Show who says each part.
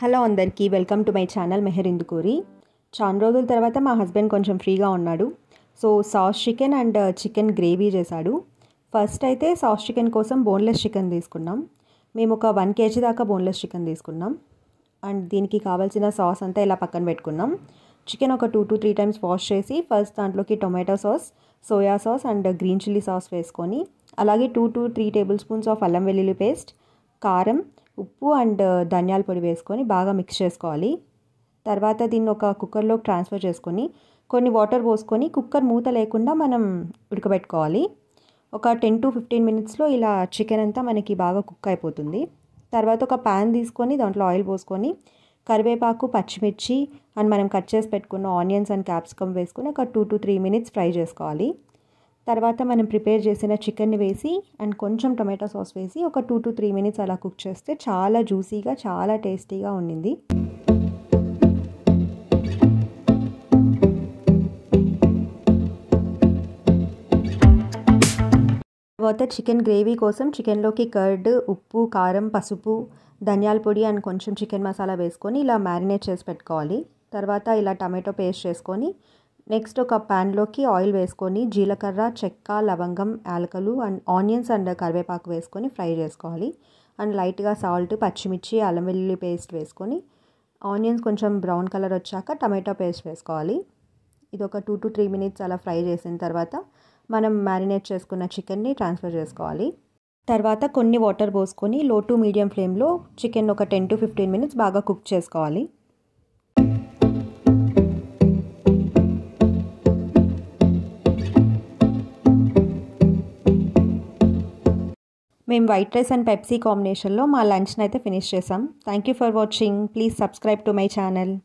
Speaker 1: hello అందరికీ welcome to my channel మెహరిందు కూరి చాలా రోజుల తర్వాత మా హస్బెండ్ కొంచెం ఫ్రీగా ఉన్నాడు so sauce chicken and chicken gravy చేశాడు ఫస్ట్ అయితే సాస్ చికెన్ కోసం బోన్లెస్ చికెన్ తీసుకున్నాం మేము ఒక వన్ కేజీ దాకా బోన్లెస్ చికెన్ తీసుకున్నాం అండ్ దీనికి కావాల్సిన సాస్ అంతా ఇలా పక్కన పెట్టుకున్నాం చికెన్ ఒక two to three times wash చేసి ఫస్ట్ దాంట్లోకి tomato sauce soya sauce and green chilli sauce వేసుకొని అలాగే two to three table tablespoons of అల్లం వెల్లుల్లి పేస్ట్ కారం ఉప్పు అండ్ ధనియాల పొడి వేసుకొని బాగా మిక్స్ చేసుకోవాలి తర్వాత దీన్ని ఒక కుక్కర్లోకి ట్రాన్స్ఫర్ చేసుకొని కొన్ని వాటర్ పోసుకొని కుక్కర్ మూత లేకుండా మనం ఉడకబెట్టుకోవాలి ఒక టెన్ టు ఫిఫ్టీన్ మినిట్స్లో ఇలా చికెన్ అంతా మనకి బాగా కుక్ అయిపోతుంది తర్వాత ఒక ప్యాన్ తీసుకొని దాంట్లో ఆయిల్ పోసుకొని కరివేపాకు పచ్చిమిర్చి అండ్ మనం కట్ చేసి పెట్టుకున్న ఆనియన్స్ అండ్ క్యాప్సికమ్ వేసుకొని ఒక two to three minutes fry చేసుకోవాలి తర్వాత మనం ప్రిపేర్ చేసిన చికెన్ని వేసి అండ్ కొంచెం టొమాటో సాస్ వేసి ఒక టూ టు త్రీ మినిట్స్ అలా కుక్ చేస్తే చాలా జ్యూసీగా చాలా టేస్టీగా ఉండింది తర్వాత చికెన్ గ్రేవీ కోసం చికెన్లోకి కర్డ్ ఉప్పు కారం పసుపు ధనియాల పొడి అండ్ కొంచెం చికెన్ మసాలా వేసుకొని ఇలా మ్యారినేట్ చేసి పెట్టుకోవాలి తర్వాత ఇలా టమాటో పేస్ట్ చేసుకొని నెక్స్ట్ ఒక ప్యాన్లోకి ఆయిల్ వేసుకొని జీలకర్ర చెక్క లవంగం యాలకలు అండ్ ఆనియన్స్ అండ్ కరివేపాకు వేసుకొని ఫ్రై చేసుకోవాలి అండ్ లైట్గా సాల్ట్ పచ్చిమిర్చి అల్లం వెల్లుల్లి పేస్ట్ వేసుకొని ఆనియన్స్ కొంచెం బ్రౌన్ కలర్ వచ్చాక టమాటా పేస్ట్ వేసుకోవాలి ఇది ఒక టూ టు త్రీ మినిట్స్ అలా ఫ్రై చేసిన తర్వాత మనం మ్యారినేట్ చేసుకున్న చికెన్ని ట్రాన్స్ఫర్ చేసుకోవాలి తర్వాత కొన్ని వాటర్ పోసుకొని లో టు మీడియం ఫ్లేమ్లో చికెన్ ఒక టెన్ టు ఫిఫ్టీన్ మినిట్స్ బాగా కుక్ చేసుకోవాలి మేము వైట్ రైస్ అండ్ పెప్సీ కాంబినేషన్లో మా లంచ్ని అయితే ఫినిష్ చేసాం thank you for watching please subscribe to my channel